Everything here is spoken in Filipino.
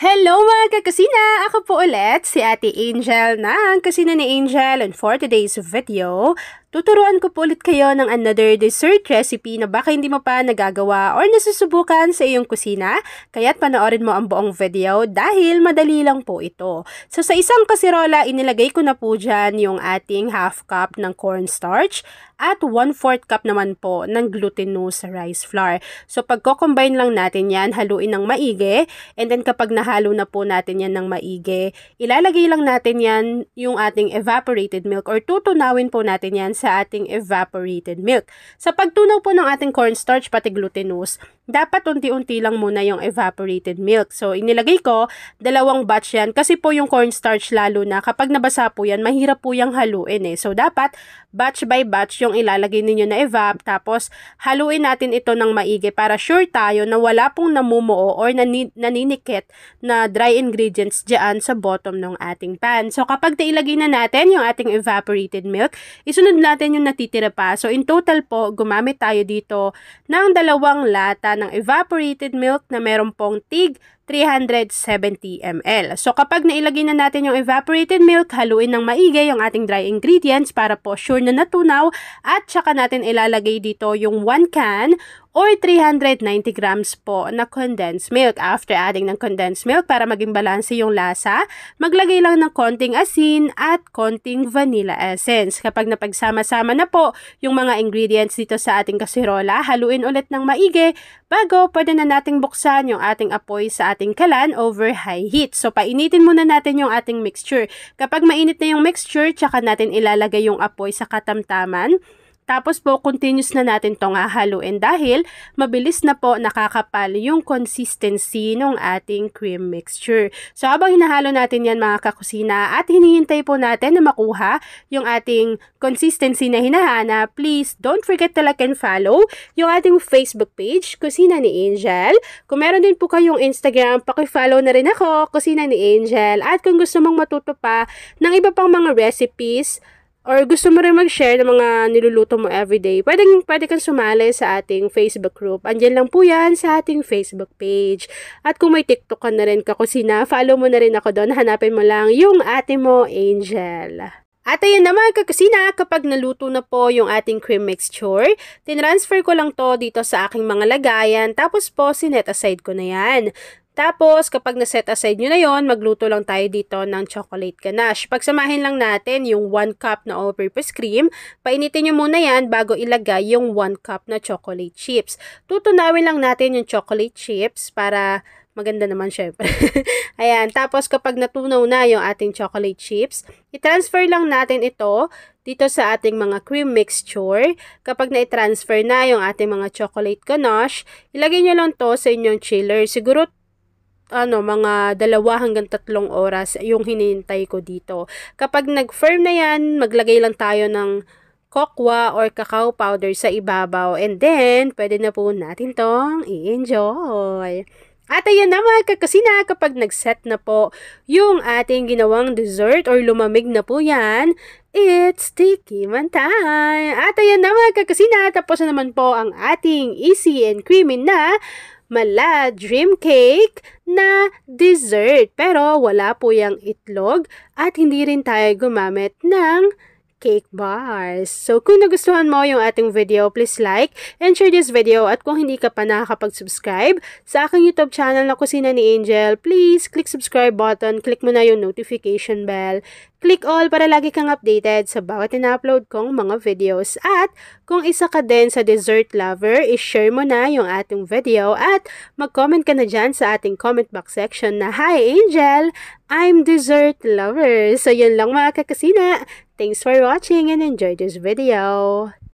Hello mga kakasina! Ako po ulit si Ate Angel ng Kasina ni Angel and for today's video Tuturuan ko po ulit kayo ng another dessert recipe na baka hindi mo pa nagagawa or nasusubukan sa iyong kusina, kaya't panoorin mo ang buong video dahil madali lang po ito. So sa isang kasirola, inilagay ko na po dyan yung ating half cup ng cornstarch at 1 4 cup naman po ng glutinous rice flour. So pagko-combine lang natin yan, haluin ng maigi and then kapag nahalo na po natin yan ng maigi, ilalagay lang natin yan yung ating evaporated milk or tutunawin po natin yan sa ating evaporated milk. Sa pagtunaw po ng ating cornstarch pati glutinous, dapat unti-unti lang muna yung evaporated milk. So, inilagay ko, dalawang batch yan kasi po yung cornstarch lalo na kapag nabasa po yan, mahirap po yung haluin eh. So, dapat batch by batch yung ilalagay ninyo na evap tapos haluin natin ito ng maigi para sure tayo na wala pong namumuo or naninikit na dry ingredients dyan sa bottom ng ating pan. So, kapag nailagay na natin yung ating evaporated milk, isunod na natin yung natitira pa. So in total po, gumamit tayo dito ng dalawang lata ng evaporated milk na meron pong tig 370 ml. So kapag nailagay na natin yung evaporated milk, haluin ng maigi yung ating dry ingredients para po sure na natunaw at saka natin ilalagay dito yung 1 can or 390 grams po na condensed milk. After adding ng condensed milk para maging balanse yung lasa, maglagay lang ng konting asin at konting vanilla essence. Kapag napagsama-sama na po yung mga ingredients dito sa ating kasirola, haluin ulit ng maigi bago pwede na nating buksan yung ating apoy sa ating ating kalan over high heat. So, painitin muna natin yung ating mixture. Kapag mainit na yung mixture, tsaka natin ilalagay yung apoy sa katamtaman tapos po, continuous na natin tong hahaluin dahil mabilis na po nakakapal yung consistency ng ating cream mixture. So, habang hinahalo natin yan mga kakusina at hinihintay po natin na makuha yung ating consistency na hinahanap, please don't forget to like and follow yung ating Facebook page, Kusina ni Angel. Kung meron din po kayong Instagram, pakifollow na rin ako, Kusina ni Angel. At kung gusto mong matuto pa ng iba pang mga recipes, or gusto mo rin mag-share ng mga niluluto mo everyday, pwedeng, pwede kang sumali sa ating Facebook group. Andiyan lang po yan sa ating Facebook page. At kung may TikTok ka na rin kakusina, follow mo na rin ako doon. Hanapin mo lang yung ate mo, Angel. At ayun ayan naman kakusina, kapag naluto na po yung ating cream mixture, tinransfer ko lang to dito sa aking mga lagayan, tapos po sinet aside ko na yan. Tapos, kapag na-set aside nyo na yon magluto lang tayo dito ng chocolate ganache. Pagsamahin lang natin yung 1 cup na all-purpose cream. Painitin nyo muna yan bago ilagay yung 1 cup na chocolate chips. Tutunawin lang natin yung chocolate chips para maganda naman syempre. Ayan, tapos kapag natunaw na yung ating chocolate chips, i-transfer lang natin ito dito sa ating mga cream mixture. Kapag na-transfer na yung ating mga chocolate ganache, ilagay nyo lang to sa inyong chiller. Siguro ano, mga dalawa hanggang tatlong oras yung hinihintay ko dito. Kapag nag-firm na yan, maglagay lang tayo ng kokwa or cacao powder sa ibabaw. And then, pwede na po natin tong i-enjoy. At ayan na mga kakasina, kapag nag-set na po yung ating ginawang dessert or lumamig na po yan, it's sticky man time! At ayan na mga kakasina, tapos na naman po ang ating easy and creamy na mala dream cake na dessert. Pero wala po yung itlog at hindi rin tayo gumamit ng cake bars. So kung nagustuhan mo yung ating video, please like and share this video at kung hindi ka pa nakakapag-subscribe sa aking YouTube channel na Kusina ni Angel, please click subscribe button, click mo na yung notification bell, click all para lagi kang updated sa bawat ina-upload kong mga videos. At kung isa ka din sa dessert lover, ishare mo na yung ating video at mag-comment ka na dyan sa ating comment box section na Hi Angel! I'm dessert lover! So yun lang mga kakasina! Thanks for watching and enjoy this video.